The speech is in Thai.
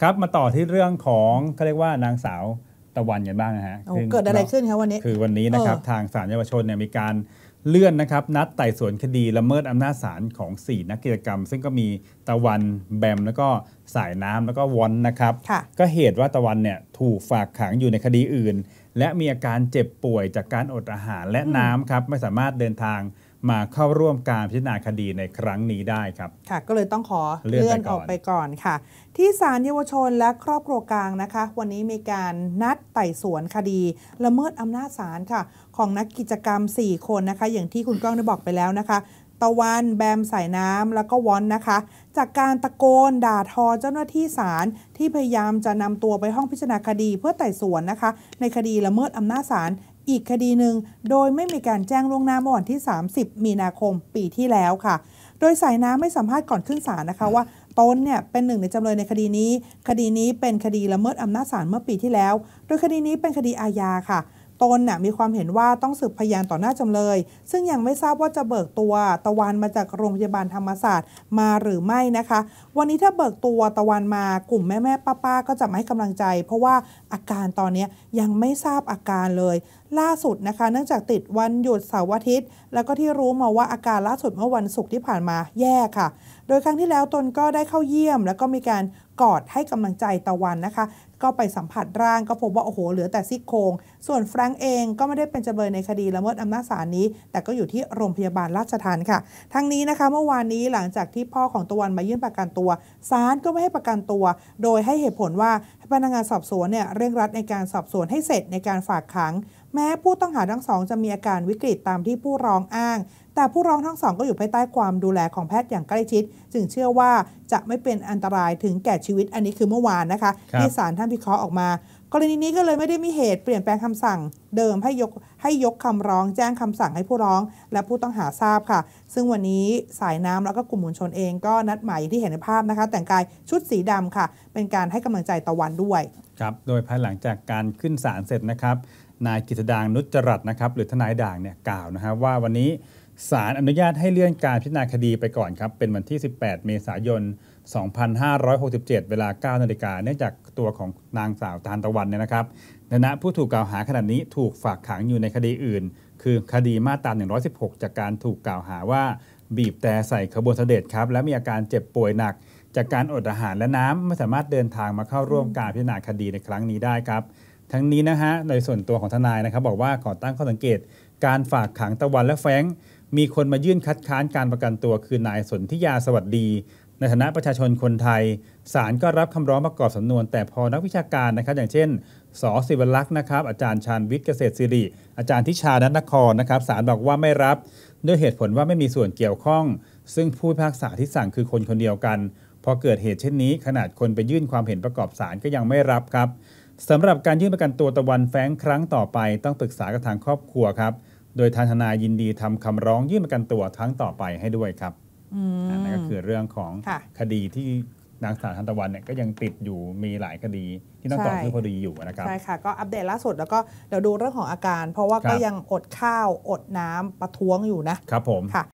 ครับมาต่อที่เรื่องของเขาเรียกว่านางสาวตะวันกันบ้างนะฮะเกิดอะไรขึ้นคะวันนี้ คือวันนี้นะครับทางศาลเยาวชนเนี่ยมีการเลื่อนนะครับ นัดไต่สวนคดีละเมิดอำนาจศาลของ 4นักกิจกรรม ซึ่งก็มีตะวันแบมแล้วก็สายน้ำแล้วก็วอนนะครับก็เหตุว่าตะวันเนี่ยถูกฝากขังอยู่ในคดีอื่น และมีอาการเจ็บป่วยจากการอดอาหารและน้ำครับไม่สามารถเดินทางมาเข้าร่วมการพิจารณาคดีในครั้งนี้ได้ครับ ค่ะ ก็เลยต้องขอเลื่อนออกไปก่อนค่ะ ที่ศาลเยาวชนและครอบครัวกลางนะคะ วันนี้มีการนัดไต่สวนคดีละเมิดอำนาจศาลค่ะ ของนักกิจกรรม 4 คนนะคะ อย่างที่คุณก้องได้บอกไปแล้วนะคะ ตะวัน แบมสายน้ำ แล้วก็วอนนะคะ จากการตะโกนด่าทอเจ้าหน้าที่ศาลที่พยายามจะนำตัวไปห้องพิจารณาคดีเพื่อไต่สวนนะคะ ในคดีละเมิดอำนาจศาลอีกคดีหนึ่งโดยไม่มีการแจ้งล่วงหน้าเมื่อวันที่ 30 มีนาคม ปีที่แล้วค่ะ โดยสายน้ำไม่สัมภาษณ์ก่อนขึ้นศาลนะคะว่าตนเนี่ยเป็นหนึ่งในจำเลยในคดีนี้ คดีนี้เป็นคดีละเมิดอำนาจศาลเมื่อปีที่แล้ว โดยคดีนี้เป็นคดีอาญาค่ะตนน่ะมีความเห็นว่าต้องสืบพยานต่อหน้าจำเลย ซึ่งยังไม่ทราบว่าจะเบิกตัวตะวันมาจากโรงพยาบาลธรรมศาสตร์มาหรือไม่นะคะวันนี้ถ้าเบิกตัวตะวันมากลุ่มแม่แม่ป้าป้าก็จะมให้กำลังใจ เพราะว่าอาการตอนนี้ยังไม่ทราบอาการเลย ล่าสุดนะคะ เนื่องจากติดวันหยุดเสาร์อาทิตย์แล้วก็ที่รู้มาว่าอาการล่าสุดเมื่อวันศุกร์ที่ผ่านมาแย่ค่ะ โดยครั้งที่แล้วตนก็ได้เข้าเยี่ยม แล้วก็มีการกอดให้กำลังใจตะวันนะคะ ก็ไปสัมผัสร่างก็พบว่า โอ้โห เหลือแต่ซี่โครงส่วนแฟรงก์เองก็ไม่ได้เป็นจำเลยในคดีละเมิดอำนาจศาลนี้ แต่ก็อยู่ที่โรงพยาบาลราชทันค่ะ ทั้งนี้นะคะเมื่อวานนี้หลังจากที่พ่อของตะวันมายื่นประกันตัวศาลก็ไม่ให้ประกันตัว โดยให้เหตุผลว่าพนักงานสอบสวนเนี่ยเร่งรัดในการสอบสวนให้เสร็จในการฝากขังแม้ผู้ต้องหาทั้งสองจะมีอาการวิกฤตตามที่ผู้ร้องอ้าง แต่ผู้ร้องทั้งสองก็อยู่ภายใต้ความดูแลของแพทย์อย่างใกล้ชิด จึงเชื่อว่าจะไม่เป็นอันตรายถึงแก่ชีวิต อันนี้คือเมื่อวานนะคะที่ศาลท่านพิเคราะห์ออกมา กรณีนี้ก็เลยไม่ได้มีเหตุเปลี่ยนแปลงคำสั่ง เดิมให้ยกให้ยกคำร้องแจ้งคำสั่งให้ผู้ร้อง และผู้ต้องหาทราบค่ะ ซึ่งวันนี้สายน้ำแล้วก็กลุ่มมวลชนเองก็นัดหมายที่เห็นในภาพนะคะแต่งกายชุดสีดำค่ะ เป็นการให้กำลังใจตะวันด้วย ครับโดยภายหลังจากการขึ้นศาลเสร็จนะครับนายกิตดางนุจรัตนะครับหรือทนายด่างเนี่ยกล่าวนะฮะว่าวันนี้ศาลอนุญาตให้เลื่อนการพิจารณาคดีไปก่อนครับ เป็นวันที่ 18 เมษายน 2567 เวลา 9 นาฬิกาเนื่องจากตัวของนางสาวทานตะวันเนี่ยนะครับในนะผู้ถูกกล่าวหาขณะนี้ถูกฝากขังอยู่ในคดีอื่น คือคดีมาตรา 116 จากการถูกกล่าวหาว่าบีบแต่ใส่ขบวนเสด็จครับและมีอาการเจ็บป่วยหนัก จากการอดอาหารและน้ำไม่สามารถเดินทางมาเข้าร่วมการพิจารณาคดีในครั้งนี้ได้ครับทั้งนี้นะฮะในส่วนตัวของทนายนะครับบอกว่าขอตั้งข้อสังเกต การฝากขังตะวันและแฟงมีคนมายื่นคัดค้านการประกันตัวคือ นายสนธิยาสวัสดีในฐานะประชาชนคนไทยศาลก็รับคำร้องประกอบสำนวน แต่พอนักวิชาการนะครับ อย่างเช่นสศิวลักษ์นะครับอาจารย์ชานวิทย์เกษตรศิริ อาจารย์ทิชานัทนครนะครับศาลบอกว่าไม่รับด้วยเหตุผลว่าไม่มีส่วนเกี่ยวข้องซึ่งผู้พิพากษาที่สั่งคือคนคนเดียวกันพอเกิดเหตุเช่นนี้ ขนาดคนไปยื่นความเห็นประกอบศาลก็ยังไม่รับครับสำหรับการยื่นประกันตัวตะวัน แฟ้งครั้งต่อไป ต้องปรึกษากับทางครอบครัวครับโดยทางทนายยินดีทำคำร้องยื่นประกันตัวครั้งต่อไปให้ด้วยครับนั่นก็คือเรื่องของคดีที่นางสาวทันตะวันเนี่ยก็ยังติดอยู่มีหลายคดีที่ต้องต่อสูพอดีอยู่นะครับใช่ค่ะ ก็อัปเดตล่าสุดแล้วก็เดี๋ยวดูเรื่องของอาการ เพราะว่าก็ยังอดข้าวอดน้ำประท้วงอยู่นะครับผมค่ะ